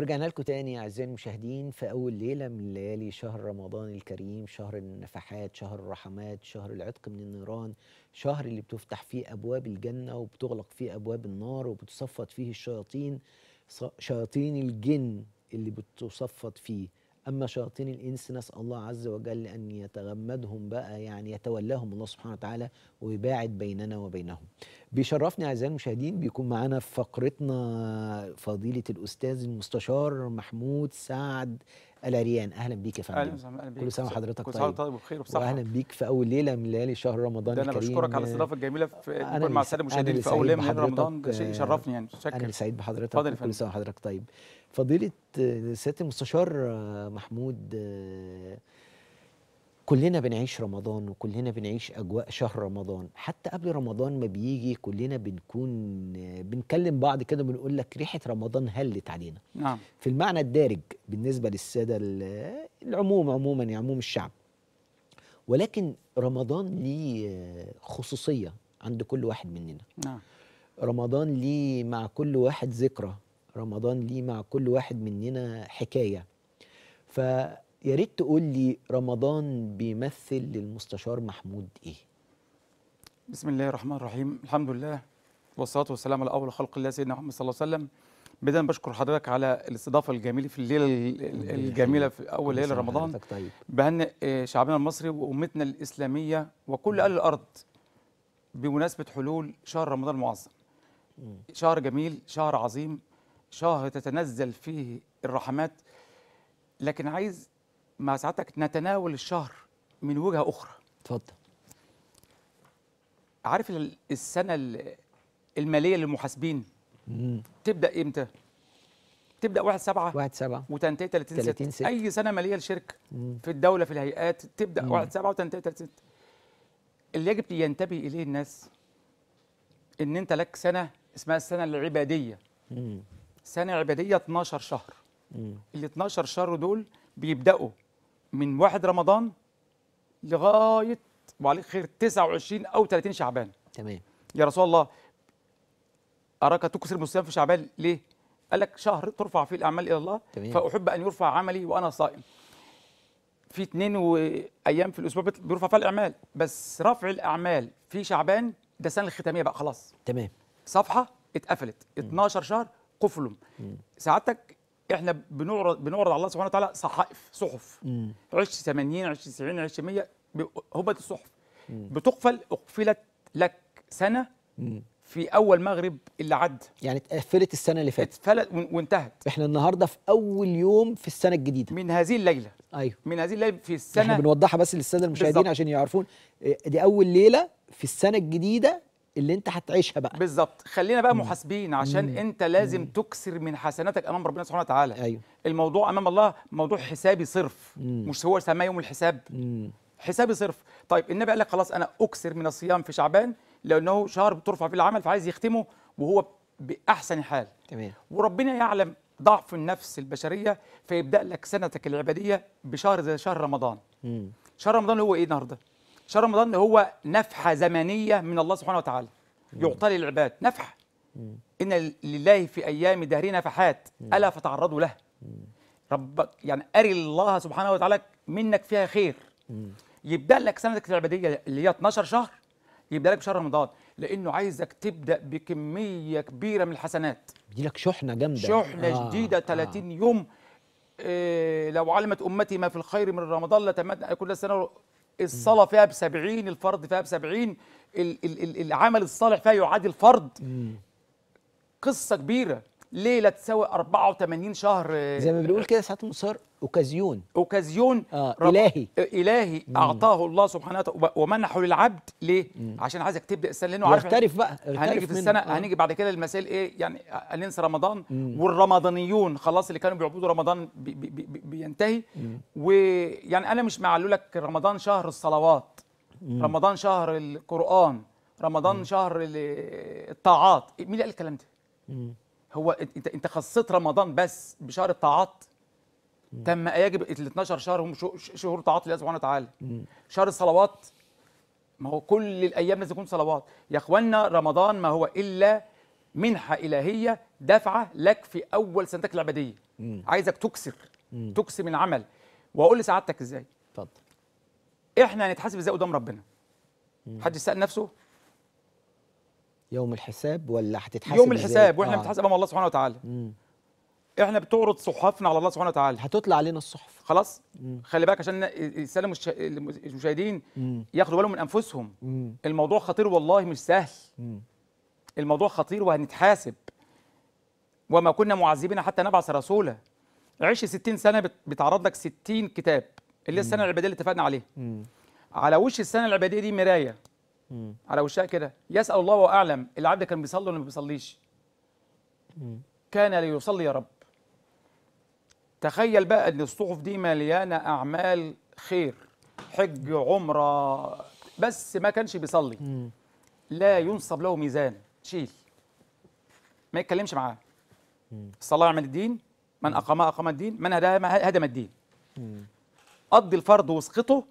ورجعنا لكم تاني اعزائي المشاهدين في اول ليله من ليالي شهر رمضان الكريم شهر النفحات شهر الرحمات شهر العتق من النيران شهر اللي بتفتح فيه ابواب الجنه وبتغلق فيه ابواب النار وبتصفط فيه الشياطين شياطين الجن اللي بتصفط فيه أما شياطين الإنس نسأل الله عز وجل أن يتغمدهم بقى يعني يتولاهم الله سبحانه وتعالى ويباعد بيننا وبينهم بيشرفني أعزائي المشاهدين بيكون معانا في فقرتنا فضيلة الأستاذ المستشار محمود سعد الاريان اهلا بيك يا فندم كل سنه وحضرتك طيب كل سنه طيب بخير وبصحه واهلا بيك في اول ليله من ليالي شهر رمضان الكريم انا بشكرك على الاستضافه الجميله في أنا مع الساده المشاهدين في اول ليله من رمضان ده شيء يشرفني يعني شكرا انا سعيد بحضرتك فضل كل سنه وحضرتك طيب فضيله سياده المستشار محمود كلنا بنعيش رمضان وكلنا بنعيش اجواء شهر رمضان حتى قبل رمضان ما بيجي كلنا بنكون بنكلم بعض كده بنقول لك ريحه رمضان هلت علينا نعم في المعنى الدارج بالنسبه للساده العموم عموما يعني عموم الشعب ولكن رمضان ليه خصوصيه عند كل واحد مننا نعم رمضان ليه مع كل واحد ذكرى رمضان ليه مع كل واحد مننا حكايه ف يا ريت تقول لي رمضان بيمثل للمستشار محمود ايه؟ بسم الله الرحمن الرحيم، الحمد لله والصلاه والسلام على اول خلق الله سيدنا محمد صلى الله عليه وسلم. بدايه بشكر حضرتك على الاستضافه الجميله في الليله الجميله في اول ليله رمضان. طيب. بهنئ آه، شعبنا المصري وامتنا الاسلاميه وكل اهل الارض بمناسبه حلول شهر رمضان المعظم. شهر جميل، شهر عظيم، شهر تتنزل فيه الرحمات لكن عايز مع سعادتك نتناول الشهر من وجهه اخرى اتفضل عارف السنه الماليه للمحاسبين تبدا امتى تبدا 1 7 1 7 وتنتهي 30 6 اي سنه ماليه لشركه في الدوله في الهيئات تبدا 1 7 وتنتهي 30 6 اللي يجب ينتبه اليه الناس ان انت لك سنه اسمها السنه العباديه مم. سنه عباديه 12 شهر ال 12 شهر دول بيبداوا من واحد رمضان لغايه وعليك خير 29 او 30 شعبان تمام يا رسول الله اراك تكثر من الصيام في شعبان ليه؟ قال لك شهر ترفع فيه الاعمال الى الله تمام. فاحب ان يرفع عملي وانا صائم في اثنين وأيام في الاسبوع بيرفع فيها الاعمال بس رفع الاعمال في شعبان ده السنه الختاميه بقى خلاص تمام صفحه اتقفلت 12 شهر قفلوا سعادتك احنا بنعرض بنعرض على الله سبحانه وتعالى صحائف صحف عش 80 عش 90 عش 100 هبت الصحف بتقفل اقفلت لك سنه مم. في اول مغرب اللي عدى يعني اتقفلت السنه اللي فاتت اتقفلت وانتهت احنا النهارده في اول يوم في السنه الجديده من هذه الليله ايوه من هذه الليله في السنه احنا بنوضحها بس للساده المشاهدين بالزبط. عشان يعرفون آه، دي اول ليله في السنه الجديده اللي انت هتعيشها بقى بالظبط خلينا بقى محاسبين عشان مم. انت لازم مم. تكسر من حسناتك امام ربنا سبحانه وتعالى أيوه. الموضوع امام الله موضوع حسابي صرف مم. مش هو سماه يوم الحساب مم. حسابي صرف طيب النبي قال لك خلاص انا اكسر من الصيام في شعبان لانه شهر بترفع فيه العمل فعايز يختمه وهو باحسن حال تمام وربنا يعلم ضعف النفس البشريه فيبدا لك سنتك العباديه بشهر زي شهر رمضان مم. شهر رمضان هو ايه النهارده شهر رمضان هو نفحه زمنيه من الله سبحانه وتعالى يعطى للعباد نفحه ان لله في ايام دهري نفحات الا فتعرضوا له ربك يعني اري الله سبحانه وتعالى منك فيها خير يبدا لك سنتك العباديه اللي هي 12 شهر يبدا لك بشهر رمضان لانه عايزك تبدا بكميه كبيره من الحسنات يدي لك شحنه جامده شحنه آه جديده 30 آه. يوم إيه لو علمت امتي ما في الخير من رمضان لتمنى كل سنه الصلاه فيها ب 70 الفرض فيها ب 70 العمل الصالح فيها يعادل فرض قصه كبيره ليه لا تساوي 84 شهر زي ما بنقول كده ساعه مصر اوكازيون اوكازيون آه الهي آه، الهي مم. اعطاه الله سبحانه وتعالى ومنحه للعبد ليه؟ مم. عشان عايزك تبدا السنه لانه عارف يحترف يعني بقى هنيجي في السنه آه. هنيجي بعد كده المسائل ايه يعني هننسى رمضان مم. والرمضانيون خلاص اللي كانوا بيعبدوا رمضان بينتهي ويعني انا مش معلول لك رمضان شهر الصلوات رمضان شهر القران رمضان شهر الطاعات مين اللي قال الكلام ده هو انت انت خصيت رمضان بس بشهر الطاعات تم يجب ال 12 شهر هم شهور طاعات لله سبحانه وتعالى شهر الصلوات ما هو كل الايام لازم يكون صلوات يا اخوانا رمضان ما هو الا منحه الهيه دافعه لك في اول سنتك العباديه عايزك تكسر تقسم العمل واقول لسعادتك ازاي اتفضل احنا هنتحاسب ازاي قدام ربنا حد سال نفسه يوم الحساب ولا هتتحاسب يوم الحساب واحنا آه. بنتحاسب امام الله سبحانه وتعالى مم. احنا بتعرض صحفنا على الله سبحانه وتعالى هتطلع علينا الصحف خلاص مم. خلي بالك عشان السلام المشاهدين ياخدوا بالهم من انفسهم مم. الموضوع خطير والله مش سهل مم. الموضوع خطير وهنتحاسب وما كنا معذبين حتى نبعث رسولا عيش 60 سنه بتعرض لك 60 كتاب اللي هي السنه العباديه اللي اتفقنا عليها على وش السنه العباديه دي مرايه مم. على وشها كده يسال الله واعلم العبد كان بيصلي ولا ما بيصليش كان ليصلي يا رب تخيل بقى ان الصحف دي مليانه اعمال خير حج عمره بس ما كانش بيصلي مم. لا ينصب له ميزان شيل ما يتكلمش معاه الصلاه عمل الدين من أقام أقام الدين من هدم هدم الدين قضي الفرض وسقطه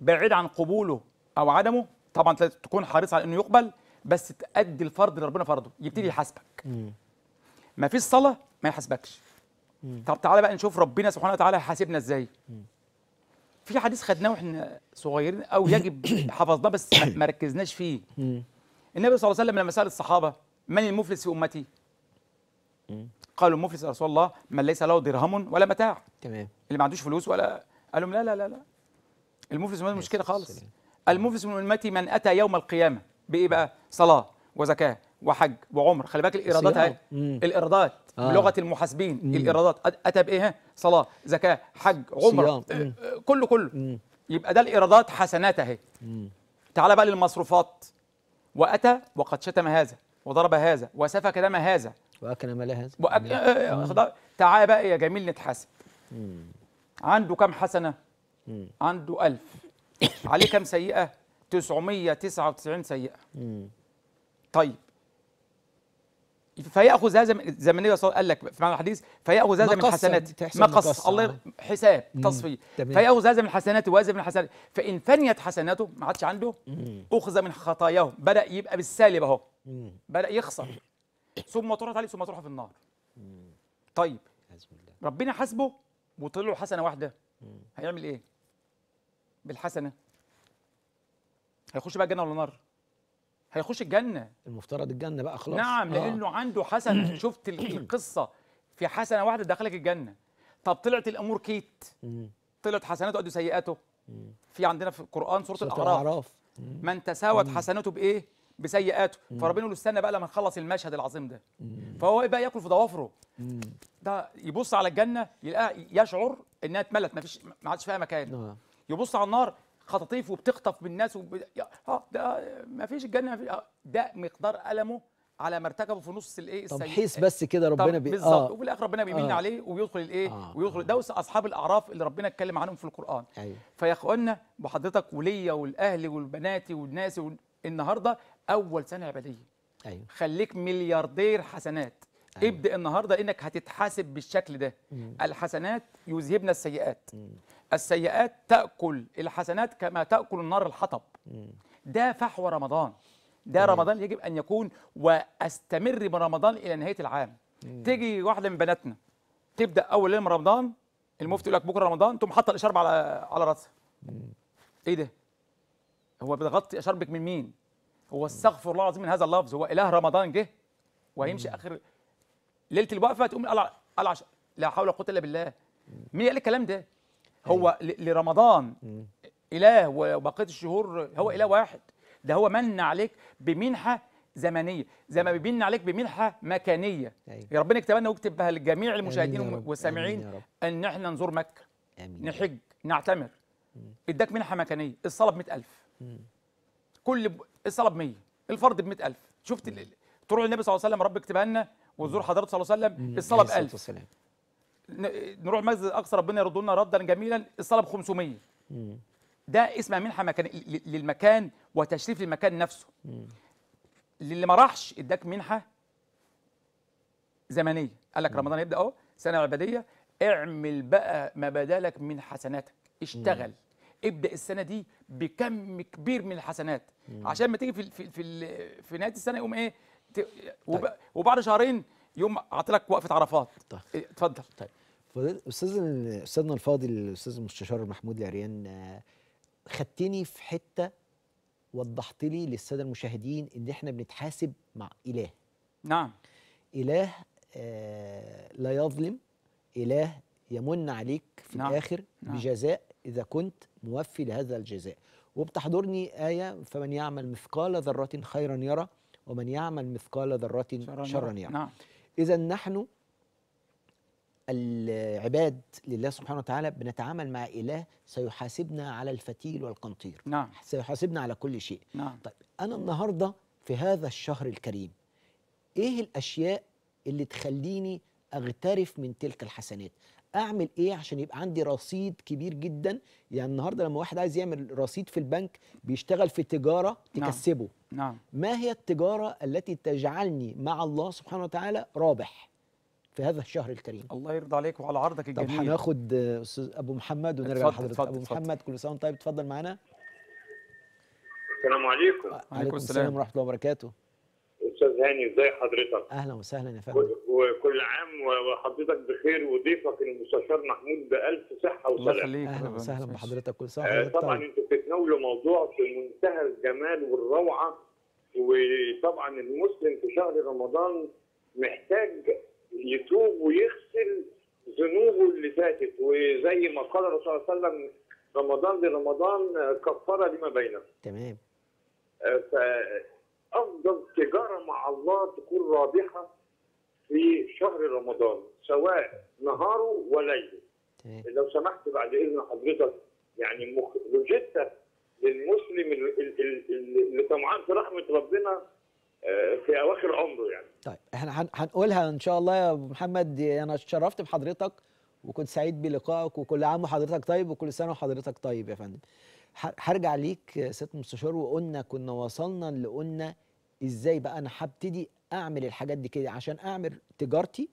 بعيد عن قبوله أو عدمه طبعا تكون حريص على أنه يقبل بس تأدي الفرض اللي ربنا فرضه يبتدي يحاسبك ما فيش صلاة ما يحاسبكش طب تعالى بقى نشوف ربنا سبحانه وتعالى هيحاسبنا ازاي في حديث خدناه واحنا صغيرين او يجب حفظناه بس ما ركزناش فيه النبي صلى الله عليه وسلم لما سال الصحابه من المفلس في امتي قالوا المفلس يا رسول الله من ليس له درهم ولا متاع تمام اللي ما عندوش فلوس ولا قال لهم لا لا لا لا المفلس مش كده خالص المفلس من امتي من اتى يوم القيامه بايه بقى صلاه وزكاه وحج وعمر خلي بالك الايرادات اهي الايرادات آه. لغه المحاسبين الايرادات اتى بايه صلاه زكاه حج عمر آه،, آه. كله كله مم. يبقى ده الايرادات حسنات اهي تعال بقى للمصروفات واتى وقد شتم هذا وضرب هذا وسفك دم هذا واكرم لها وأك... آه بقى يا جميل نتحاسب عنده كام حسنه مم. عنده ألف عليه كام سيئه 999 سيئه مم. طيب فياخذ هذا زمنيه وسلم قال لك في معنى الحديث فياخذ هذا من حسنات مقص الله آه. حساب تصفيه فياخذ هذا من حسناته وهذا من حسناته فان فنيت حسناته ما عادش عنده اخذ من خطاياهم بدا يبقى بالسالب اهو بدا يخسر ثم تروح عليه ثم تروح في النار طيب ربنا حاسبه وطلع له حسنه واحده هيعمل ايه بالحسنه هيخش بقى الجنه ولا النار هيخش الجنه المفترض الجنه بقى خلاص نعم آه. لانه عنده حسنه شفت القصه في حسنه واحده دخلك الجنه طب طلعت الامور كيت طلعت حسناته قد سيئاته في عندنا في القران سوره الاعراف من تساوت حسناته بايه بسيئاته فربنا يقول له استنى بقى لما نخلص المشهد العظيم ده فهو بقى ياكل في ضوافره ده يبص على الجنه يلقى يشعر انها اتملت ما فيش ما عادش فيها مكان آه. يبص على النار خطاطيف وبتخطف من الناس وب... اه ده ما فيش الجنه ما فيش آه، ده مقدار المه على ما ارتكبه في نص الايه تمحيص بس كده ربنا بي بالظبط آه. وفي الاخر ربنا بيمن آه. عليه ويدخل الايه آه. ويدخل ده آه. اصحاب الاعراف اللي ربنا اتكلم عنهم في القران أيوه. فيا اخوانا وحضرتك وليا والاهل والبنات والناس وال... النهارده اول سنه عباديه ايوه خليك ملياردير حسنات أيوة. ابدا النهارده انك هتتحاسب بالشكل ده مم. الحسنات يذهبن السيئات مم. السيئات تاكل الحسنات كما تاكل النار الحطب مم. ده فحوى رمضان ده أيوة. رمضان يجب ان يكون واستمر برمضان الى نهايه العام مم. تيجي واحده من بناتنا تبدا اول ليله من رمضان المفتي يقول لك بكره رمضان تقوم حاطه الاشاره على على راسها ايه ده هو بتغطي اشاربك من مين هو استغفر الله العظيم من هذا اللفظ هو اله رمضان جه وهيمشي اخر ليله الوقفه تقوم قال قال لا حول ولا قوه الا بالله مين قال الكلام ده؟ هو أيوه. لرمضان اله وبقيه الشهور هو اله واحد ده هو من عليك بمنحه زمنيه زي ما أيوه. بيمن عليك بمنحه مكانيه أيوه. يا ربنا يكتب لنا ويكتب بها لجميع المشاهدين والسامعين ان احنا نزور مكه أمين. نحج نعتمر اداك منحه مكانيه الصلاه ب 100000 كل الصلاه ب 100 الفرض ب 100000 شفت طلوع النبي صلى الله عليه وسلم رب اكتبها لنا وزور حضرته صلى الله عليه وسلم الصلاه ب 1000 نروح المسجد الاقصى ربنا يرد لنا ردا جميلا الصلاه ب 500 ده اسمها منحه مكان للمكان وتشريف للمكان نفسه للي ما راحش اداك منحه زمنيه قال لك رمضان يبدا اهو سنه عباديه اعمل بقى ما بدالك من حسناتك اشتغل ابدا السنه دي بكم كبير من الحسنات مم. عشان ما تيجي في في في, في نهايه السنه يقوم ايه طيب. وبعد شهرين يوم عطلك وقفه عرفات طيب اتفضل طيب استاذ استاذنا الفاضل الاستاذ المستشار محمود العريان آه، خدتني في حته وضحت لي للساده المشاهدين ان احنا بنتحاسب مع اله نعم اله آه لا يظلم اله يمن عليك في نعم. الاخر نعم. بجزاء إذا كنت موفي لهذا الجزاء وبتحضرني آية فمن يعمل مثقال ذرة خيرا يرى ومن يعمل مثقال ذرة شرا يرى نعم. إذا نحن العباد لله سبحانه وتعالى بنتعامل مع إله سيحاسبنا على الفتيل والقنطير نعم. سيحاسبنا على كل شيء نعم. طيب أنا النهاردة في هذا الشهر الكريم إيه الأشياء اللي تخليني أغترف من تلك الحسنات اعمل ايه عشان يبقى عندي رصيد كبير جدا يعني النهارده لما واحد عايز يعمل رصيد في البنك بيشتغل في تجاره نعم. تكسبه نعم. ما هي التجاره التي تجعلني مع الله سبحانه وتعالى رابح في هذا الشهر الكريم الله يرضى عليك وعلى عرضك الجميل طب هناخد استاذ ابو محمد ونرجع لحضرتك ابو محمد كل سنه وانت طيب اتفضل معانا السلام عليكم وعليكم السلام ورحمه الله وبركاته استاذ هاني ازي حضرتك اهلا وسهلا يا فندم وكل عام وحضرتك بخير وضيفك المستشار محمود بالف صحه وسلامه الله يخليك اهلا وسهلا بحضرتك كل سنه آه، وحضرتك طيب. طبعا انتوا بتتناولوا موضوع في منتهى الجمال والروعه وطبعا المسلم في شهر رمضان محتاج يتوب ويغسل ذنوبه اللي فاتت وزي ما قال الرسول صلى الله عليه وسلم رمضان لرمضان آه، كفاره لما بينه تمام آه، افضل تجاره مع الله تكون رابحه في شهر رمضان سواء نهاره وليله. لو سمحت بعد اذن حضرتك يعني لوجيتا للمسلم اللي طمعان في رحمه ربنا آه، في اواخر عمره يعني. طيب احنا هنقولها ان شاء الله يا ابو محمد انا اتشرفت بحضرتك وكنت سعيد بلقائك وكل عام وحضرتك طيب وكل سنه وحضرتك طيب يا فندم. هرجع ليك سياده المستشار وقلنا كنا وصلنا اللي قلنا ازاي بقى انا هبتدي اعمل الحاجات دي كده عشان اعمل تجارتي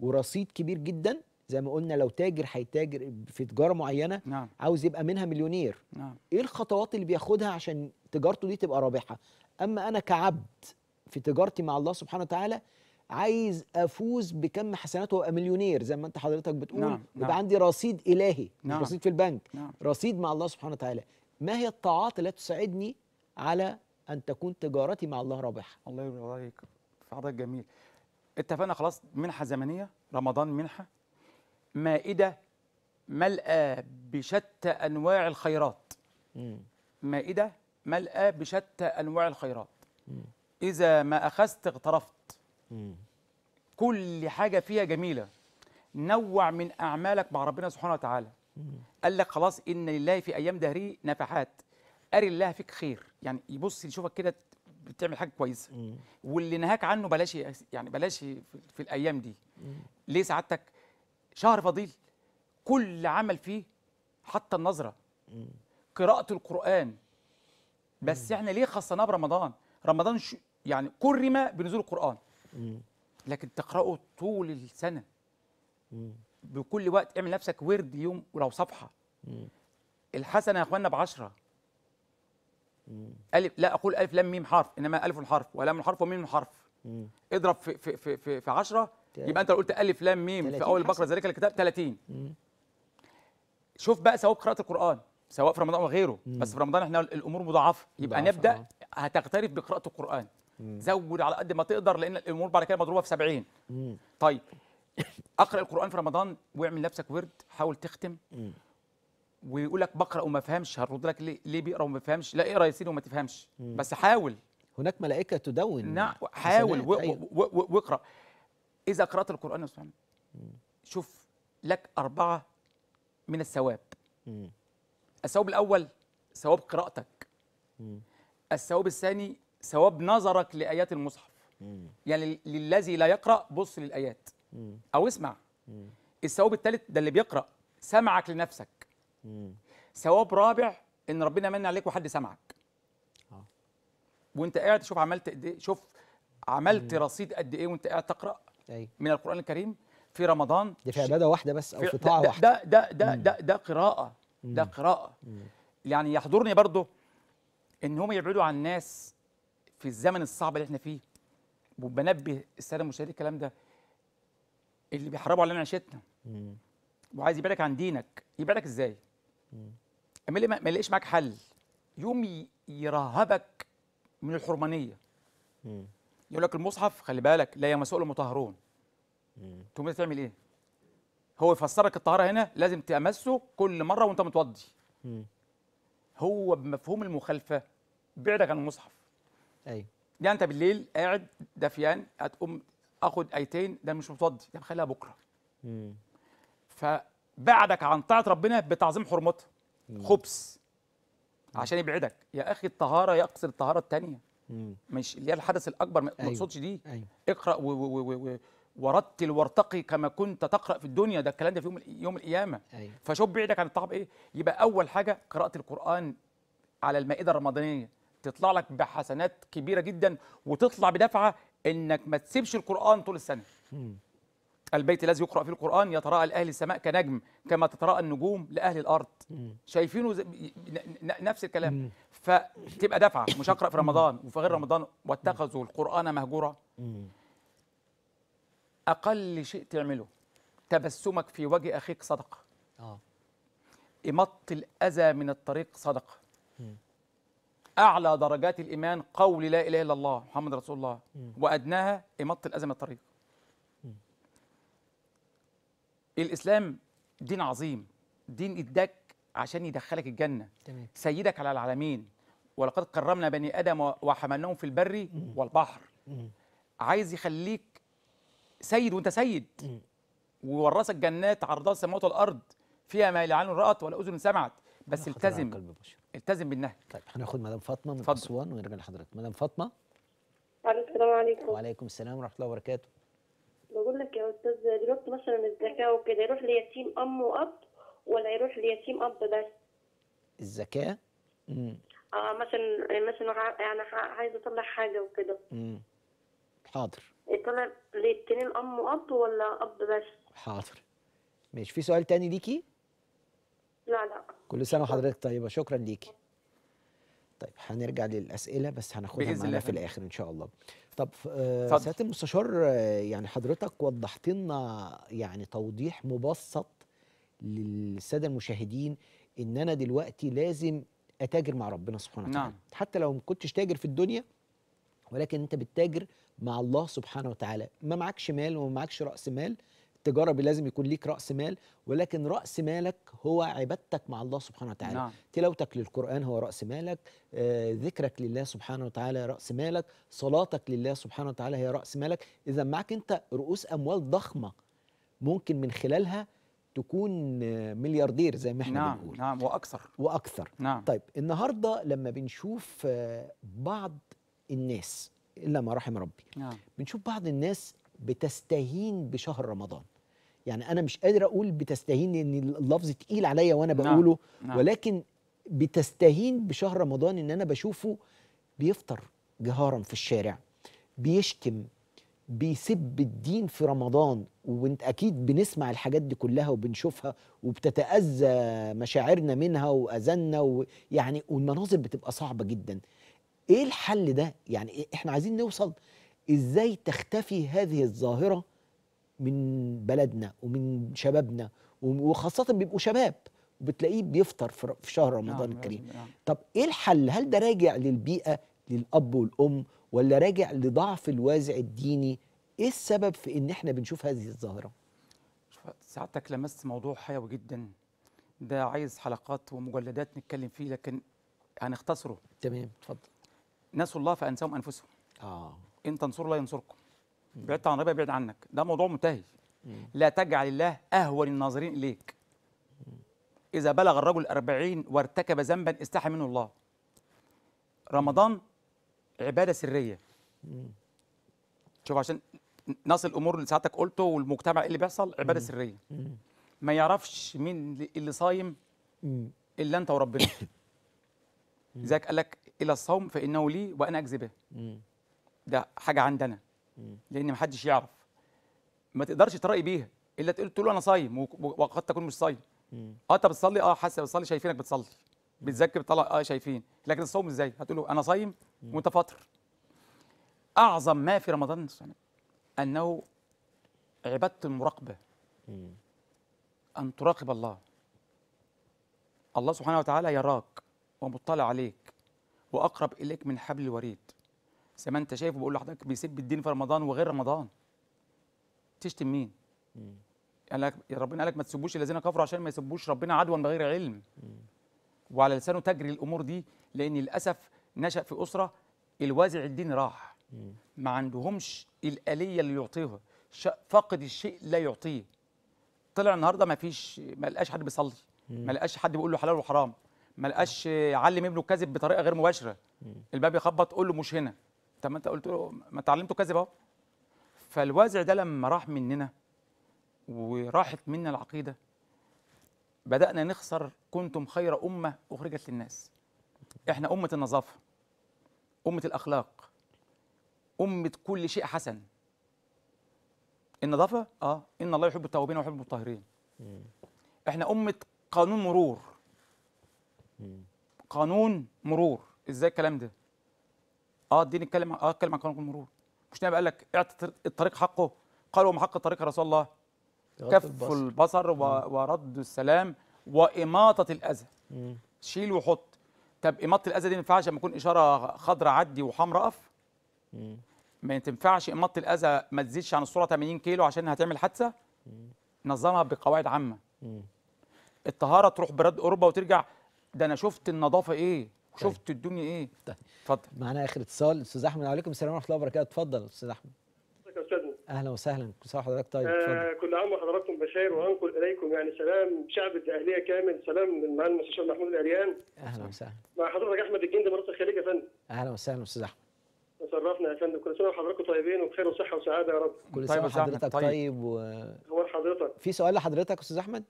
ورصيد كبير جدا زي ما قلنا لو تاجر هيتاجر في تجاره معينه نعم. عاوز يبقى منها مليونير نعم. ايه الخطوات اللي بياخدها عشان تجارته دي تبقى رابحه اما انا كعبد في تجارتي مع الله سبحانه وتعالى عايز افوز بكم حسنات وابقى مليونير زي ما انت حضرتك بتقول نعم. يبقى نعم. عندي رصيد الهي نعم. رصيد في البنك نعم. رصيد مع الله سبحانه وتعالى ما هي الطاعات التي تساعدني على ان تكون تجارتي مع الله رابحه الله يرضى عليك حضرتك جميل اتفقنا خلاص منحه زمنيه رمضان منحه مائده ملأى بشتى انواع الخيرات م. مائده ملأى بشتى انواع الخيرات م. اذا ما اخذت اغترفت كل حاجه فيها جميله نوع من اعمالك مع ربنا سبحانه وتعالى قال لك خلاص ان لله في ايام دهره نفحات اري الله فيك خير يعني يبص يشوفك كده بتعمل حاجه كويسه واللي نهاك عنه بلاش يعني بلاش في الايام دي ليه سعادتك شهر فضيل كل عمل فيه حتى النظره قراءه القران بس احنا ليه خصناه برمضان رمضان يعني كرم بنزول القران لكن تقراه طول السنه بكل وقت اعمل نفسك ورد يوم ولو صفحه مم. الحسنه يا اخوانا بعشرة الف لا اقول الف لام ميم حرف انما الف حرف ولام حرف وميم حرف مم. اضرب في في في في, في 10 يبقى انت لو قلت الف لام ميم في اول البقره ذلك الكتاب 30 شوف بقى سواء قراءه القران سواء في رمضان وغيره بس في رمضان احنا الامور مضاعفه يبقى نبدا آه. هتغترف بقراءه القران زود على قد ما تقدر لان الامور بعد كده مضروبه في 70 طيب اقرا القران في رمضان واعمل نفسك ورد حاول تختم ويقول لك بقرا وما فهمش هرد لك ليه, ليه بيقرا وما فهمش لا اقرا يا سيدي وما تفهمش بس حاول هناك ملائكه تدون نعم حاول أيوة. واقرا اذا قرات القران سبحان شوف لك اربعه من الثواب الثواب الاول ثواب قراءتك الثواب الثاني ثواب نظرك لايات المصحف يعني للذي لا يقرا بص للايات او اسمع الثواب الثالث ده اللي بيقرا سمعك لنفسك ثواب رابع ان ربنا من عليك وحد سمعك آه. وانت قاعد شوف عملت قد ايه شوف عملت مم. رصيد قد ايه وانت قاعد تقرا أي. من القران الكريم في رمضان دي في عباده واحده بس او في طاعه واحده ده ده ده ده, ده قراءه مم. ده قراءه مم. يعني يحضرني برضه ان هم يبعدوا عن الناس في الزمن الصعب اللي احنا فيه وبنبه الساده المشاهدين الكلام ده اللي بيحاربوا علينا عيشتنا وعايز يبعدك عن دينك يبعدك ازاي؟ ما يلاقيش معاك حل يوم يرهبك من الحرمانيه يقول لك المصحف خلي بالك لا الا المطهرون تقوم تعمل ايه؟ هو يفسرك الطهاره هنا لازم تمسه كل مره وانت متوضي هو بمفهوم المخالفه بعدك عن المصحف ايوه يعني انت بالليل قاعد دافيان هتقوم اخد ايتين ده مش متوضي ده بخليها بكره مم. فبعدك عن طاعه ربنا بتعظيم حرمتها خبث عشان يبعدك يا اخي الطهاره يقصد الطهاره الثانيه مش اللي هي الحدث الاكبر ما أيوة، تقصدش دي أيوة. اقرا و و و و ورتل وارتقي كما كنت تقرا في الدنيا ده الكلام ده في يوم يوم القيامه أيوة. فشوف بعيدك عن الطعام ايه يبقى اول حاجه قراءه القران على المائده الرمضانيه تطلع لك بحسنات كبيره جدا وتطلع بدفعه انك ما تسيبش القران طول السنه البيت الذي يقرأ فيه القرآن يتراءى لأهل السماء كنجم كما تتراءى النجوم لأهل الأرض شايفينه زي... نفس الكلام فتبقى دفعة مش هقرأ في رمضان وفي غير رمضان واتخذوا القرآن مهجورا أقل شيء تعمله تبسمك في وجه أخيك صدقة اه إمط الأذى من الطريق صدقة أعلى درجات الإيمان قول لا إله إلا الله محمد رسول الله وأدناها امط الازمه الطريق الإسلام دين عظيم دين إداك عشان يدخلك الجنة تمام. سيدك على العالمين ولقد كرمنا بني آدم وحملناهم في البر والبحر عايز يخليك سيد وانت سيد وورثك جنات عرضها السماوات والأرض فيها ما لا عين رأت ولا أذن سمعت بس التزم التزم بالنهي طيب هناخد مدام فاطمه من اسوان ونرجع لحضرتك مدام فاطمه السلام عليكم وعليكم السلام ورحمه الله وبركاته بقول لك يا استاذ دلوقتي مثلا الزكاه وكده يروح ليتيم ام واب ولا يروح ليتيم اب بس الزكاه امم اه مثلا مثلا يعني عايز اطلع حاجه وكده امم حاضر يطلع للتنين ام واب ولا اب بس حاضر ماشي في سؤال تاني ليكي لا لا كل سنه وحضرتك طيبه شكرا ليكي طيب هنرجع للاسئله بس هناخدها معانا في الاخر ان شاء الله طب آه، سياده المستشار آه، يعني حضرتك وضحت لنا يعني توضيح مبسط للساده المشاهدين ان انا دلوقتي لازم اتاجر مع ربنا سبحانه وتعالى نعم. حتى لو ما كنتش تاجر في الدنيا ولكن انت بتتاجر مع الله سبحانه وتعالى ما معكش مال وما معكش راس مال التجاره لازم يكون ليك راس مال ولكن راس مالك هو عبادتك مع الله سبحانه وتعالى نعم. تلاوتك للقران هو راس مالك آه ذكرك لله سبحانه وتعالى راس مالك صلاتك لله سبحانه وتعالى هي راس مالك اذا معك انت رؤوس اموال ضخمه ممكن من خلالها تكون آه، ملياردير زي ما احنا نعم بنقول نعم واكثر واكثر نعم طيب النهارده لما بنشوف آه، بعض الناس الا ما رحم ربي نعم بنشوف بعض الناس بتستهين بشهر رمضان يعني انا مش قادر اقول بتستهين ان اللفظ تقيل عليا وانا نعم، بقوله نعم. نعم. ولكن بتستهين بشهر رمضان ان انا بشوفه بيفطر جهارا في الشارع بيشتم بيسب الدين في رمضان وانت اكيد بنسمع الحاجات دي كلها وبنشوفها وبتتاذى مشاعرنا منها واذنا ويعني والمناظر بتبقى صعبه جدا ايه الحل ده يعني احنا عايزين نوصل ازاي تختفي هذه الظاهره من بلدنا ومن شبابنا وخاصه بيبقوا شباب وبتلاقيه بيفطر في شهر نعم، رمضان نعم الكريم نعم. طب ايه الحل هل ده راجع للبيئه للاب والام ولا راجع لضعف الوازع الديني ايه السبب في ان احنا بنشوف هذه الظاهره سعادتك لمست موضوع حيوي جدا ده عايز حلقات ومجلدات نتكلم فيه لكن هنختصره تمام اتفضل ناس الله فانساهم انفسهم اه ان تنصروا الله ينصركم بعدت عن ربي ابعد عنك ده موضوع منتهي لا تجعل الله اهون الناظرين اليك اذا بلغ الرجل أربعين وارتكب ذنبا استحى منه الله رمضان عباده سريه شوف عشان نصل الامور اللي ساعتك قلته والمجتمع إيه اللي بيحصل عباده سريه ما يعرفش مين اللي صايم الا انت وربنا لذلك قال لك الى الصوم فانه لي وانا اكذبه ده حاجه عندنا لان محدش يعرف ما تقدرش تراقي بيها الا تقول له انا صايم وقد تكون مش صايم اه انت بتصلي اه حاسس بتصلي شايفينك بتصلي بتذكر بتطلع اه شايفين لكن الصوم ازاي هتقول له انا صايم وانت فاطر اعظم ما في رمضان يعني انه عباده المراقبه ان تراقب الله الله سبحانه وتعالى يراك ومطلع عليك واقرب اليك من حبل الوريد زي ما انت شايف بقول لحضرتك بيسب الدين في رمضان وغير رمضان تشتم مين؟ قال لك ربنا قال لك ما تسبوش الذين كفروا عشان ما يسبوش ربنا عدوا بغير علم مم. وعلى لسانه تجري الامور دي لان للاسف نشا في اسره الوازع الديني راح ما عندهمش الاليه اللي يعطيها فقد الشيء لا يعطيه طلع النهارده ما فيش ما لقاش حد بيصلي ما لقاش حد بيقول له حلال وحرام ما لقاش علم ابنه كذب بطريقه غير مباشره الباب يخبط قول له مش هنا طب ما انت قلت له ما اتعلمته كذب اهو فالوازع ده لما راح مننا وراحت منا العقيده بدانا نخسر كنتم خير امه اخرجت للناس احنا امه النظافه امه الاخلاق امه كل شيء حسن النظافه اه ان الله يحب التوابين ويحب المطهرين احنا امه قانون مرور قانون مرور ازاي الكلام ده اه الدين اتكلم اه اتكلم عن قانون المرور مش نبي قال لك اعطي الطريق حقه قالوا ما حق الطريق يا رسول الله كف البصر, البصر ورد السلام واماطه الاذى شيل وحط طب اماطه الاذى دي ما ينفعش لما يكون اشاره خضراء عدي وحمراء اقف ما تنفعش اماطه الاذى ما تزيدش عن السرعه 80 كيلو عشان هتعمل حادثه نظمها بقواعد عامه الطهاره تروح براد اوروبا وترجع ده انا شفت النظافه ايه طيب. شفت الدنيا ايه طيب اتفضل معانا اخر اتصال استاذ احمد عليكم السلام ورحمه الله وبركاته اتفضل استاذ احمد اهلا وسهلا كل سنه وحضرتك طيب آه كل عام وحضراتكم بخير وانقل اليكم يعني سلام شعب الاهليه كامل سلام من معالي المستشار محمود العريان اهلا وسهلا مع حضرتك احمد الجندي مرات الخليج يا فندم اهلا وسهلا استاذ احمد تشرفنا يا فندم كل سنه وحضراتكم طيبين وبخير وصحه وسعاده يا رب كل طيب سنه طيب وحضرتك طيب, طيب و... هو حضرتك في سؤال لحضرتك استاذ احمد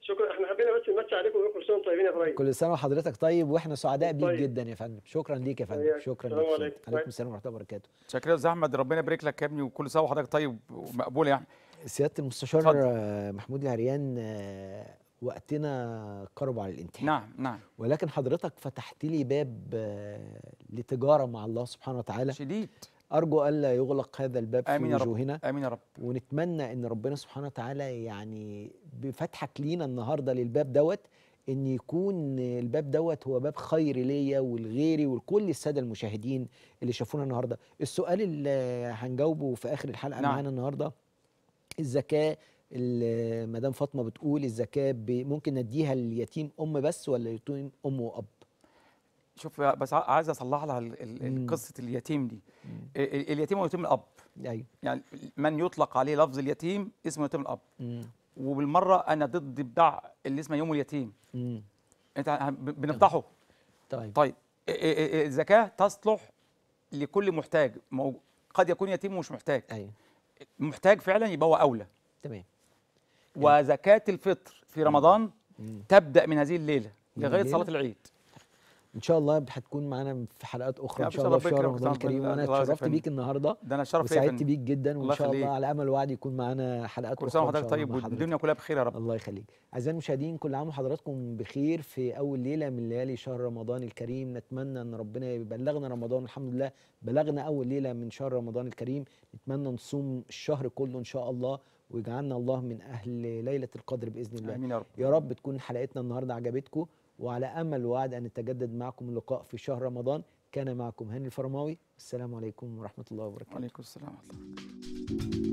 شكرا احنا بس يمسي عليكم ويكم سنه طيبين يا فندم كل سنه وحضرتك طيب واحنا سعداء بيك طيب. جدا يا فندم شكرا ليك يا فندم طيب. شكرا ليك عليكم عليكم طيب. السلام ورحمه الله وبركاته شكرا يا استاذ احمد ربنا يبارك لك يا ابني وكل سنه وحضرتك طيب ومقبول يا يعني. احمد سياده المستشار فضل. محمود العريان آه، وقتنا قرب على الانتهاء نعم نعم ولكن حضرتك فتحت لي باب آه، لتجاره مع الله سبحانه وتعالى شديد أرجو ألا يغلق هذا الباب آمين في وجوهنا آمين يا رب ونتمنى أن ربنا سبحانه وتعالى يعني بفتحك لينا النهاردة للباب دوت ان يكون الباب دوت هو باب خير ليا ولغيري ولكل الساده المشاهدين اللي شافونا النهارده السؤال اللي هنجاوبه في اخر الحلقه نعم. معانا النهارده الزكاه مدام فاطمه بتقول الزكاه ممكن نديها لليتيم ام بس ولا يتيم ام واب شوف بس عايز اصلح لها قصه اليتيم دي اليتيم هو يتيم الاب ايوه يعني من يطلق عليه لفظ اليتيم اسمه يتيم الاب مم. وبالمره انا ضد بدع اللي اسمه يوم اليتيم مم. انت بنفضحه طيب طيب الزكاه تصلح لكل محتاج قد يكون يتيم ومش محتاج ايوه محتاج فعلا يبقى هو اولى تمام وزكاه الفطر في رمضان مم. تبدا من هذه الليله لغايه صلاه العيد ان شاء الله هتكون معانا في حلقات اخرى ان شاء الله في شهر رمضان الكريم وانا اتشرفت بيك النهارده ده انا شرف وسعدت بيك جدا وان شاء الله على امل وعد يكون معانا حلقات اخرى كل سنه وحضرتك طيب والدنيا كلها بخير يا رب الله يخليك اعزائي المشاهدين كل عام وحضراتكم بخير في اول ليله من ليالي شهر رمضان الكريم نتمنى ان ربنا يبلغنا رمضان الحمد لله بلغنا اول ليله من شهر رمضان الكريم نتمنى نصوم الشهر كله ان شاء الله ويجعلنا الله من اهل ليله القدر باذن الله امين يا رب يا رب تكون حلقتنا النهارده عجبتكم وعلى امل وعد ان نتجدد معكم اللقاء في شهر رمضان كان معكم هاني الفرماوي السلام عليكم ورحمه الله وبركاته وعليكم السلام ورحمه الله